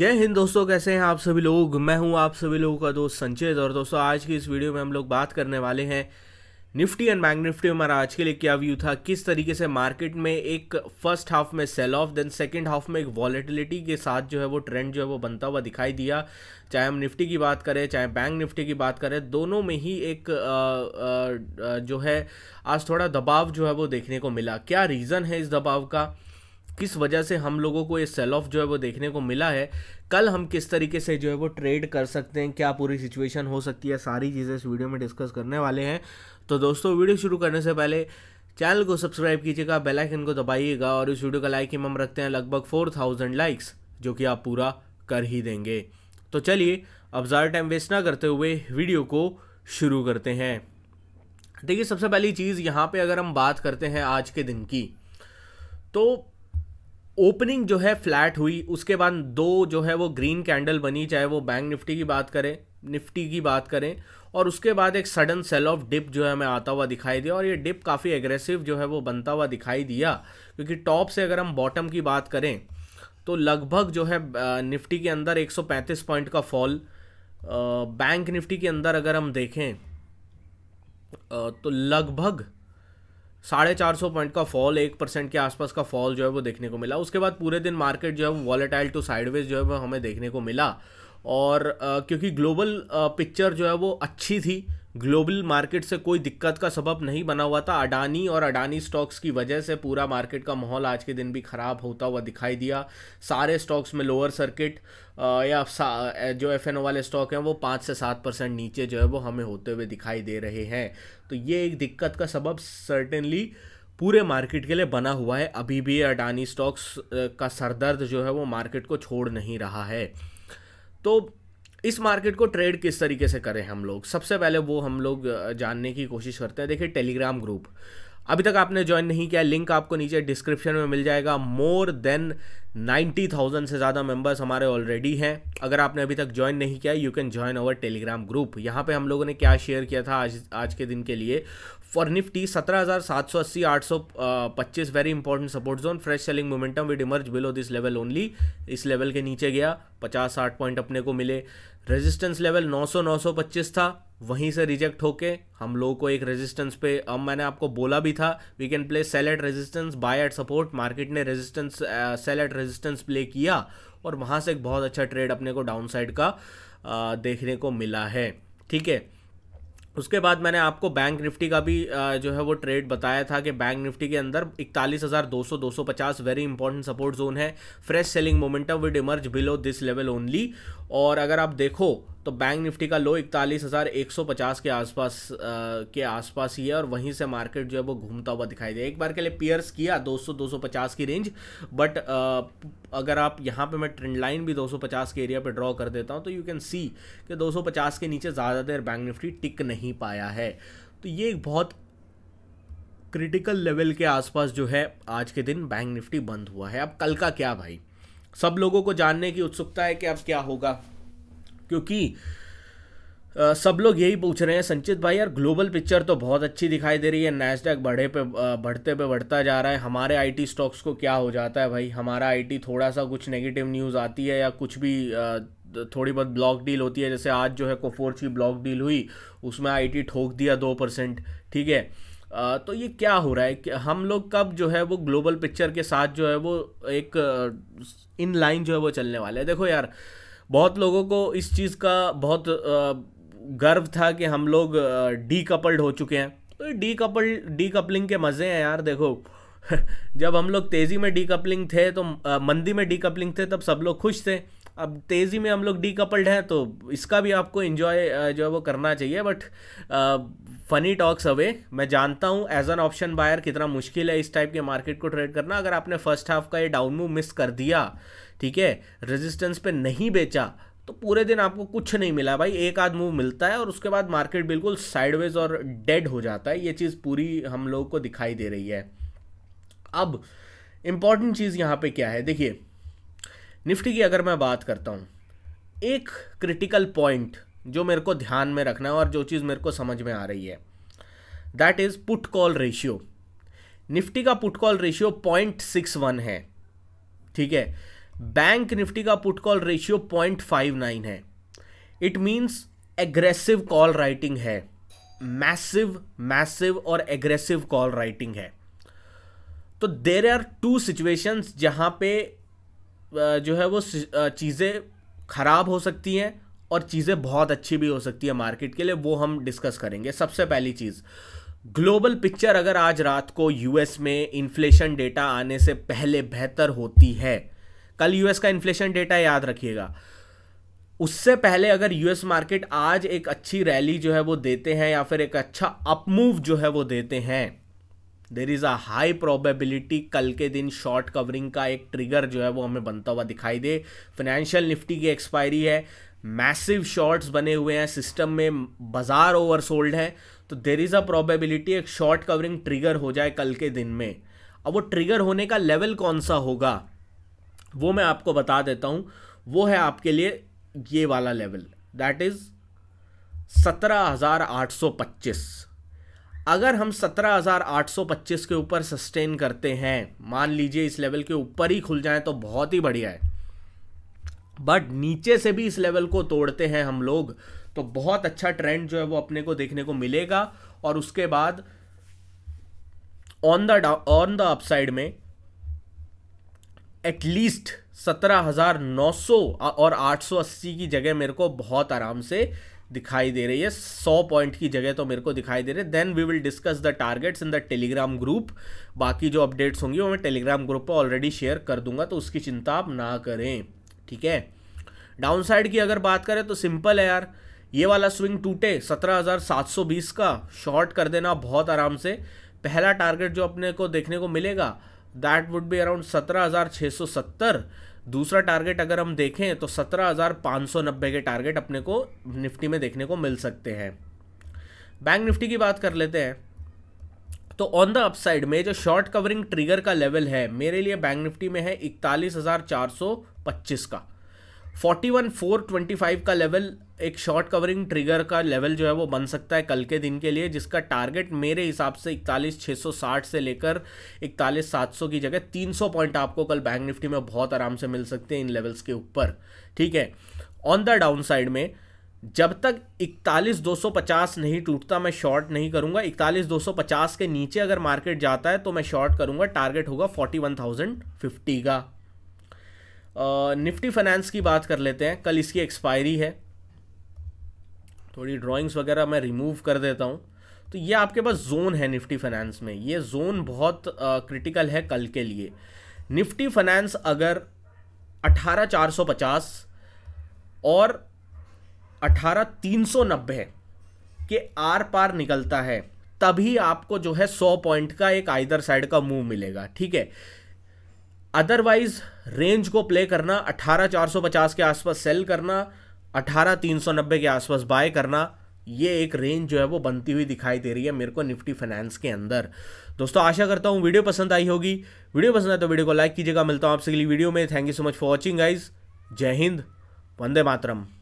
जय हिंद दोस्तों कैसे हैं आप सभी लोग मैं हूं आप सभी लोगों का दोस्त संचय और दोस्तों आज की इस वीडियो में हम लोग बात करने वाले हैं निफ्टी एंड बैंक निफ्टी हमारा आज के लिए क्या व्यू था किस तरीके से मार्केट में एक फर्स्ट हाफ में sell off then second half में एक वॉलेटिलिटी के साथ जो है वो ट्रेंड जो है वो बनता हुआ दिखाई दिया चाहे हम निफ्टी की बात करें चाहे बैंक निफ्टी की बात करें दोनों में ही एक आ, आ, जो है आज थोड़ा दबाव जो है वो देखने को मिला क्या रीज़न है इस दबाव का किस वजह से हम लोगों को ये सेल ऑफ जो है वो देखने को मिला है कल हम किस तरीके से जो है वो ट्रेड कर सकते हैं क्या पूरी सिचुएशन हो सकती है सारी चीज़ें इस वीडियो में डिस्कस करने वाले हैं तो दोस्तों वीडियो शुरू करने से पहले चैनल को सब्सक्राइब कीजिएगा बेल आइकन को दबाइएगा और इस वीडियो का लाइक हम रखते हैं लगभग फोर थाउजेंड लाइक्स जो कि आप पूरा कर ही देंगे तो चलिए अब ज़्यादा टाइम वेस्ट ना करते हुए वीडियो को शुरू करते हैं देखिए सबसे पहली चीज़ यहाँ पे अगर हम बात करते हैं आज के दिन की तो ओपनिंग जो है फ्लैट हुई उसके बाद दो जो है वो ग्रीन कैंडल बनी चाहे वो बैंक निफ्टी की बात करें निफ्टी की बात करें और उसके बाद एक सडन सेल ऑफ डिप जो है हमें आता हुआ दिखाई दिया और ये डिप काफ़ी एग्रेसिव जो है वो बनता हुआ दिखाई दिया क्योंकि टॉप से अगर हम बॉटम की बात करें तो लगभग जो है निफ्टी के अंदर 135 पॉइंट का फॉल बैंक निफ्टी के अंदर अगर हम देखें तो लगभग साढ़े चार सौ पॉइंट का फॉल एक परसेंट के आसपास का फॉल जो है वो देखने को मिला उसके बाद पूरे दिन मार्केट जो है वो वॉलेटाइल टू साइडवेज जो है वो हमें देखने को मिला और आ, क्योंकि ग्लोबल पिक्चर जो है वो अच्छी थी ग्लोबल मार्केट से कोई दिक्कत का सबब नहीं बना हुआ था अडानी और अडानी स्टॉक्स की वजह से पूरा मार्केट का माहौल आज के दिन भी ख़राब होता हुआ दिखाई दिया सारे स्टॉक्स में लोअर सर्किट या जो एफ वाले स्टॉक हैं वो पाँच से सात परसेंट नीचे जो है वो हमें होते हुए दिखाई दे रहे हैं तो ये एक दिक्कत का सबब सर्टेनली पूरे मार्केट के लिए बना हुआ है अभी भी अडानी स्टॉक्स का सरदर्द जो है वो मार्केट को छोड़ नहीं रहा है तो इस मार्केट को ट्रेड किस तरीके से करें हम लोग सबसे पहले वो हम लोग जानने की कोशिश करते हैं देखिए टेलीग्राम ग्रुप अभी तक आपने ज्वाइन नहीं किया लिंक आपको नीचे डिस्क्रिप्शन में मिल जाएगा मोर देन 90,000 से ज़्यादा मेंबर्स हमारे ऑलरेडी हैं अगर आपने अभी तक ज्वाइन नहीं किया you can join our Telegram group यहाँ पे हम लोगों ने क्या शेयर किया था आज आज के दिन के लिए फॉर निफ्टी सत्रह हज़ार सात सौ अस्सी आठ सौ पच्चीस very important support zone fresh selling momentum with emerge below this level only इस लेवल के नीचे गया पचास साठ पॉइंट अपने को मिले रेजिस्टेंस लेवल नौ नौ सौ सौ पच्चीस था वहीं से रिजेक्ट होके हम लोगों को एक रेजिस्टेंस पे अब मैंने आपको बोला भी था we can play sell at resistance buy at support market ने resistance sell at resistance play किया और वहाँ से एक बहुत अच्छा ट्रेड अपने को डाउन साइड का uh, देखने को मिला है ठीक है उसके बाद मैंने आपको बैंक निफ्टी का भी जो है वो ट्रेड बताया था कि बैंक निफ्टी के अंदर इकतालीस हज़ार दो सौ दो सौ पचास वेरी इंपॉर्टेंट सपोर्ट जोन है fresh selling momentum with emerge below this level only और अगर आप देखो तो बैंक निफ्टी का लो इकतालीस हज़ार एक सौ पचास के आसपास के आसपास ही है और वहीं से मार्केट जो है वो घूमता हुआ दिखाई दे एक बार के लिए पियर्स किया दो दो सौ सौ पचास की रेंज बट आ, अगर आप यहाँ पे मैं ट्रेंड लाइन भी पचास के एरिया पे ड्रॉ कर देता हूँ तो यू कैन सी कि दो सौ पचास के नीचे ज़्यादा देर बैंक निफ्टी टिक नहीं पाया है तो ये एक बहुत क्रिटिकल लेवल के आसपास जो है आज के दिन बैंक निफ्टी बंद हुआ है अब कल का क्या भाई सब लोगों को जानने की उत्सुकता है कि अब क्या होगा क्योंकि आ, सब लोग यही पूछ रहे हैं संचित भाई यार ग्लोबल पिक्चर तो बहुत अच्छी दिखाई दे रही है नैसडैक बढ़े पे बढ़ते पे बढ़ता जा रहा है हमारे आईटी स्टॉक्स को क्या हो जाता है भाई हमारा आईटी थोड़ा सा कुछ नेगेटिव न्यूज़ आती है या कुछ भी थोड़ी बहुत ब्लॉक डील होती है जैसे आज जो है कोफोर्स की ब्लॉक डील हुई उसमें आईटी ठोक दिया दो परसेंट ठीक है आ, तो ये क्या हो रहा है कि हम लोग कब जो है वो ग्लोबल पिक्चर के साथ जो है वो एक इन लाइन जो है वो चलने वाले हैं देखो यार बहुत लोगों को इस चीज़ का बहुत गर्व था कि हम लोग डीकपल्ड हो चुके हैं तो डी डीकपलिंग के मज़े हैं यार देखो जब हम लोग तेज़ी में डीकपलिंग थे तो मंदी में डीकपलिंग थे तब सब लोग खुश थे अब तेज़ी में हम लोग डीकपल्ड हैं तो इसका भी आपको इन्जॉय जो है वो करना चाहिए बट फ़नी टॉक्स अवे मैं जानता हूँ एज एन ऑप्शन बायर कितना मुश्किल है इस टाइप के मार्केट को ट्रेड करना अगर आपने फर्स्ट हाफ का ये डाउन मूव मिस कर दिया ठीक है रेजिस्टेंस पे नहीं बेचा तो पूरे दिन आपको कुछ नहीं मिला भाई एक आध मूव मिलता है और उसके बाद मार्केट बिल्कुल साइडवेज और डेड हो जाता है ये चीज़ पूरी हम लोगों को दिखाई दे रही है अब इम्पॉर्टेंट चीज़ यहाँ पे क्या है देखिए निफ्टी की अगर मैं बात करता हूँ एक क्रिटिकल पॉइंट जो मेरे को ध्यान में रखना है और जो चीज़ मेरे को समझ में आ रही है that is put call ratio Nifty का put call ratio point six one है ठीक है बैंक निफ्टी का put call ratio point five nine है it means aggressive call writing है मैसिव मैसिव और एग्रेसिव कॉल राइटिंग है तो देर आर टू सिचुएशंस जहां पे जो है वो चीज़ें ख़राब हो सकती हैं और चीज़ें बहुत अच्छी भी हो सकती है मार्केट के लिए वो हम डिस्कस करेंगे सबसे पहली चीज़ ग्लोबल पिक्चर अगर आज रात को यूएस में इन्फ्लेशन डेटा आने से पहले बेहतर होती है कल यूएस का इन्फ्लेशन डेटा याद रखिएगा उससे पहले अगर यूएस मार्केट आज एक अच्छी रैली जो है वो देते हैं या फिर एक अच्छा अपमूव जो है वो देते हैं there is a high probability कल के दिन शॉर्ट कवरिंग का एक ट्रिगर जो है वो हमें बनता हुआ दिखाई दे फाइनेंशियल निफ्टी की एक्सपायरी है मैसिव शॉर्ट्स बने हुए हैं सिस्टम में बाजार ओवरसोल्ड है तो देर इज़ अ प्रोबेबिलिटी एक शॉर्ट कवरिंग ट्रिगर हो जाए कल के दिन में अब वो ट्रिगर होने का लेवल कौन सा होगा वो मैं आपको बता देता हूँ वो है आपके लिए ये वाला लेवल दैट इज़ सत्रह हज़ार आठ सौ पच्चीस अगर हम 17,825 के ऊपर सस्टेन करते हैं मान लीजिए इस लेवल के ऊपर ही खुल जाए तो बहुत ही बढ़िया है बट नीचे से भी इस लेवल को तोड़ते हैं हम लोग तो बहुत अच्छा ट्रेंड जो है वो अपने को देखने को मिलेगा और उसके बाद on the on the upside में एटलीस्ट सत्रह हज़ार नौ सौ और आठ सौ अस्सी की जगह मेरे को बहुत आराम से दिखाई दे रही है सौ पॉइंट की जगह तो मेरे को दिखाई दे रही है then we will discuss the targets in the Telegram group बाकी जो अपडेट्स होंगी वो मैं टेलीग्राम ग्रुप पर ऑलरेडी शेयर कर दूंगा तो उसकी चिंता आप ना करें ठीक है डाउन साइड की अगर बात करें तो सिंपल है यार ये वाला स्विंग टूटे 17,720 का शॉर्ट कर देना बहुत आराम से पहला टारगेट जो अपने को देखने को मिलेगा दैट वुड बी अराउंड सत्रह दूसरा टारगेट अगर हम देखें तो नब्बे के टारगेट अपने को निफ्टी में देखने को मिल सकते हैं बैंक निफ्टी की बात कर लेते हैं तो ऑन द अपसाइड में जो शॉर्ट कवरिंग ट्रिगर का लेवल है मेरे लिए बैंक निफ्टी में है इकतालीस हज़ार चार सौ पच्चीस का forty one four twenty five का लेवल एक शॉर्ट कवरिंग ट्रिगर का लेवल जो है वो बन सकता है कल के दिन के लिए जिसका टारगेट मेरे हिसाब से इकतालीस छः सौ साठ से लेकर इकतालीस सात सौ की जगह तीन सौ पॉइंट आपको कल बैंक निफ्टी में बहुत आराम से मिल सकते हैं इन लेवल्स के ऊपर ठीक है ऑन द डाउन साइड में जब तक इकतालीस दो सौ पचास नहीं टूटता मैं शॉर्ट नहीं करूँगा इकतालीस दो सौ पचास के नीचे अगर मार्केट जाता है तो मैं शॉर्ट करूंगा टारगेट होगा फोर्टी वन थाउजेंड फिफ्टी का निफ्टी फाइनेंस की बात कर लेते हैं कल इसकी एक्सपायरी है थोड़ी ड्राइंग्स वगैरह मैं रिमूव कर देता हूँ तो ये आपके पास जोन है निफ्टी फाइनेंस में ये जोन बहुत क्रिटिकल है कल के लिए निफ्टी फाइनेंस अगर अठारह चार सौ पचास और अठारह तीन सौ नब्बे के आर पार निकलता है तभी आपको जो है सौ पॉइंट का एक आइदर साइड का मूव मिलेगा ठीक है अदरवाइज रेंज को प्ले करना अठारह चार सौ पचास के आसपास सेल करना अठारह तीन सौ नब्बे के आसपास बाय करना ये एक रेंज जो है वो बनती हुई दिखाई दे रही है मेरे को निफ्टी फाइनेंस के अंदर दोस्तों आशा करता हूँ वीडियो पसंद आई होगी वीडियो पसंद आए तो वीडियो को लाइक कीजिएगा मिलता हूँ आपसे अगली वीडियो में thank you so much for watching guys जय हिंद वंदे मातरम